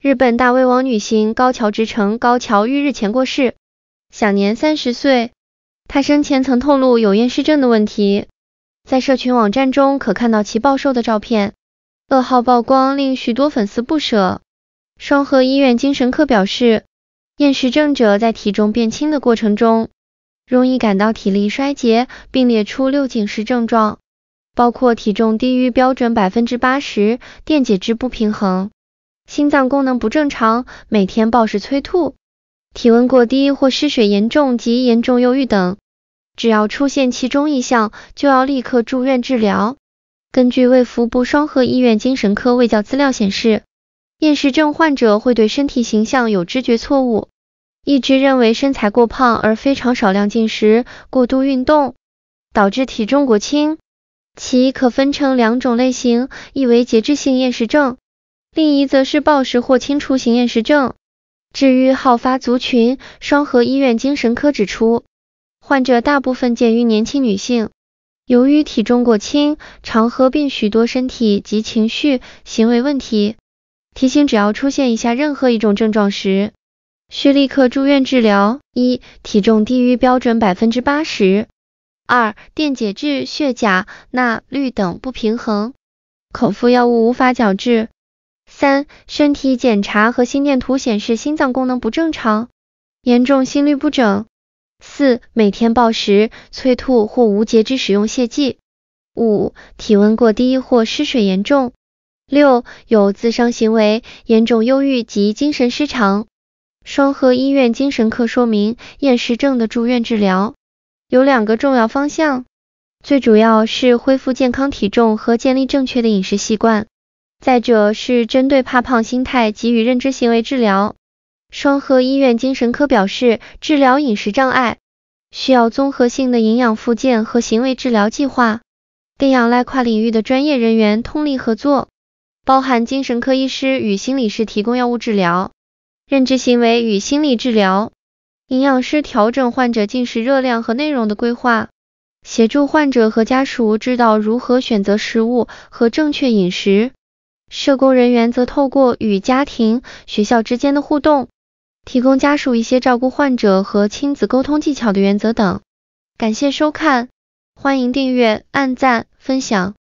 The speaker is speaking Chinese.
日本大胃王女星高桥直成高桥裕日前过世，享年三十岁。她生前曾透露有厌食症的问题，在社群网站中可看到其暴瘦的照片。噩耗曝光令许多粉丝不舍。双河医院精神科表示，厌食症者在体重变轻的过程中，容易感到体力衰竭，并列出六警示症状，包括体重低于标准百分之八十、电解质不平衡。心脏功能不正常，每天暴食催吐，体温过低或失血严重及严重忧郁等，只要出现其中一项就要立刻住院治疗。根据卫腹部双河医院精神科卫教资料显示，厌食症患者会对身体形象有知觉错误，一直认为身材过胖而非常少量进食，过度运动导致体重过轻，其可分成两种类型，一为节制性厌食症。另一则是暴食或清除型厌食症，至于好发族群，双河医院精神科指出，患者大部分见于年轻女性，由于体重过轻，常合并许多身体及情绪行为问题。提醒只要出现以下任何一种症状时，需立刻住院治疗：一体重低于标准百分之八十二，电解质、血钾、钠、氯等不平衡，口服药物无法矫治。三、身体检查和心电图显示心脏功能不正常，严重心律不整。四、每天暴食、催吐或无节制使用泻剂。五、体温过低或失水严重。六、有自伤行为，严重忧郁及精神失常。双鹤医院精神科说明，厌食症的住院治疗有两个重要方向，最主要是恢复健康体重和建立正确的饮食习惯。再者是针对怕胖心态给予认知行为治疗。双鹤医院精神科表示，治疗饮食障碍需要综合性的营养附件和行为治疗计划，并要赖跨领域的专业人员通力合作，包含精神科医师与心理师提供药物治疗、认知行为与心理治疗，营养师调整患者进食热量和内容的规划，协助患者和家属知道如何选择食物和正确饮食。社工人员则透过与家庭、学校之间的互动，提供家属一些照顾患者和亲子沟通技巧的原则等。感谢收看，欢迎订阅、按赞、分享。